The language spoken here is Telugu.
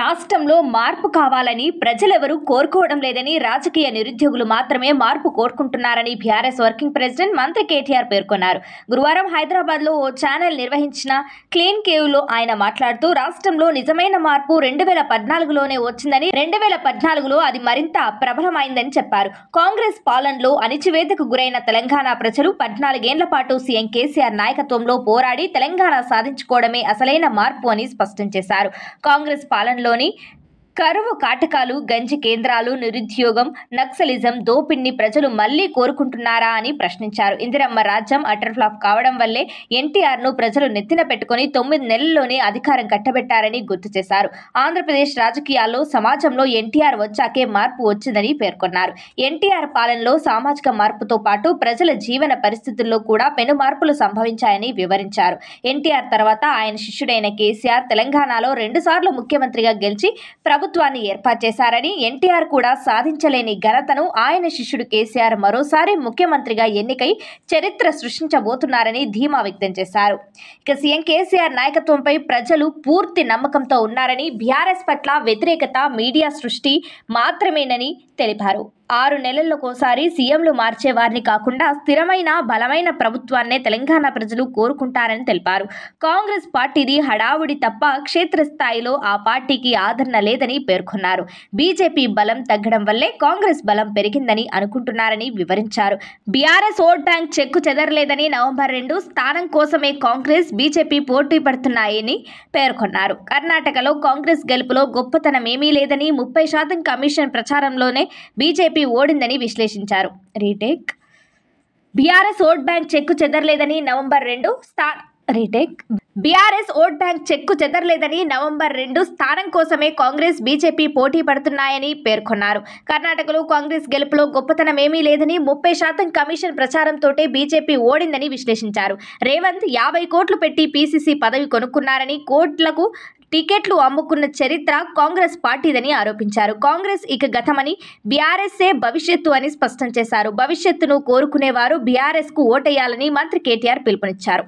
రాష్ట్రంలో మార్పు కావాలని ప్రజలెవరూ కోరుకోవడం లేదని రాజకీయ నిరుద్యోగులు మాత్రమే మార్పు కోరుకుంటున్నారని బీఆర్ఎస్ వర్కింగ్ ప్రెసిడెంట్ మంత్రి కేటీఆర్ పేర్కొన్నారు గురువారం హైదరాబాద్లో ఓ ఛానల్ నిర్వహించిన క్లీన్ కేవ్లో ఆయన మాట్లాడుతూ రాష్ట్రంలో నిజమైన మార్పు రెండు వేల పద్నాలుగులోనే వచ్చిందని రెండు వేల పద్నాలుగులో అది మరింత ప్రబలమైందని చెప్పారు కాంగ్రెస్ పాలనలో అణిచివేతకు గురైన తెలంగాణ ప్రజలు పద్నాలుగేండ్ల పాటు సీఎం కేసీఆర్ నాయకత్వంలో పోరాడి తెలంగాణ సాధించుకోవడమే అసలైన మార్పు అని స్పష్టం చేశారు కాంగ్రెస్ పాలన లోని కరువు కాటకాలు గంజి కేంద్రాలు నిరుద్యోగం నక్సలిజం దోపిడిని ప్రజలు మళ్లీ కోరుకుంటున్నారా అని ప్రశ్నించారు ఇందిరమ్మ రాజ్యం అటర్ ఫ్లాప్ కావడం వల్లే ఎన్టీఆర్ను ప్రజలు నెత్తిన పెట్టుకుని తొమ్మిది నెలల్లోనే అధికారం కట్టబెట్టారని గుర్తు చేశారు ఆంధ్రప్రదేశ్ రాజకీయాల్లో సమాజంలో ఎన్టీఆర్ వచ్చాకే మార్పు వచ్చిందని పేర్కొన్నారు ఎన్టీఆర్ పాలనలో సామాజిక మార్పుతో పాటు ప్రజల జీవన పరిస్థితుల్లో కూడా పెను మార్పులు సంభవించాయని వివరించారు ఎన్టీఆర్ తర్వాత ఆయన శిష్యుడైన కేసీఆర్ తెలంగాణలో రెండుసార్లు ముఖ్యమంత్రిగా గెలిచి ప్రభుత్వాన్ని ఏర్పాటు చేశారని ఎన్టీఆర్ కూడా సాధించలేని ఘనతను ఆయన శిష్యుడు కేసీఆర్ మరోసారి ముఖ్యమంత్రిగా ఎన్నికై చరిత్ర సృష్టించబోతున్నారని ధీమా వ్యక్తం చేశారు ఇక సీఎం కేసీఆర్ నాయకత్వంపై ప్రజలు పూర్తి నమ్మకంతో ఉన్నారని బీఆర్ఎస్ పట్ల వ్యతిరేకత మీడియా సృష్టి మాత్రమేనని తెలిపారు ఆరు నెలలకోసారి సీఎంలు మార్చే వారిని కాకుండా స్థిరమైన బలమైన ప్రభుత్వాన్నే తెలంగాణ ప్రజలు కోరుకుంటారని తెలిపారు కాంగ్రెస్ పార్టీది హడావుడి తప్ప క్షేత్రస్థాయిలో ఆ పార్టీకి ఆదరణ లేదని పేర్కొన్నారు బీజేపీ బలం తగ్గడం వల్లే కాంగ్రెస్ బలం పెరిగిందని అనుకుంటున్నారని వివరించారు బీఆర్ఎస్ ఓట్ బ్యాంక్ చెక్కు చెదరలేదని నవంబర్ రెండు స్థానం కోసమే కాంగ్రెస్ బీజేపీ పోటీ పడుతున్నాయని పేర్కొన్నారు కర్ణాటకలో కాంగ్రెస్ గెలుపులో గొప్పతనమేమీ లేదని ముప్పై శాతం కమిషన్ ప్రచారంలోనే బీజేపీ టీడీపీ ఓడిందని విశ్లేషించారు రీటేక్ బీఆర్ఎస్ ఓట్ బ్యాంక్ చెక్కు చెదరలేదని నవంబర్ రెండు స్థా రీటేక్ బీఆర్ఎస్ ఓట్ బ్యాంక్ చెక్కు చెదరలేదని నవంబర్ రెండు స్థానం కోసమే కాంగ్రెస్ బీజేపీ పోటీ పడుతున్నాయని పేర్కొన్నారు కర్ణాటకలో కాంగ్రెస్ గెలుపులో గొప్పతనం ఏమీ లేదని ముప్పై శాతం కమిషన్ ప్రచారంతోటే బీజేపీ ఓడిందని విశ్లేషించారు రేవంత్ యాభై కోట్లు పెట్టి పీసీసీ పదవి కొనుక్కున్నారని కోట్లకు టికెట్లు అమ్ముకున్న చరిత్ర కాంగ్రెస్ పార్టీదని ఆరోపించారు కాంగ్రెస్ ఇక గతమని బీఆర్ఎస్ఏ భవిష్యత్తు అని స్పష్టం చేశారు భవిష్యత్తును కోరుకునేవారు బీఆర్ఎస్కు ఓటేయాలని మంత్రి కేటీఆర్ పిలుపునిచ్చారు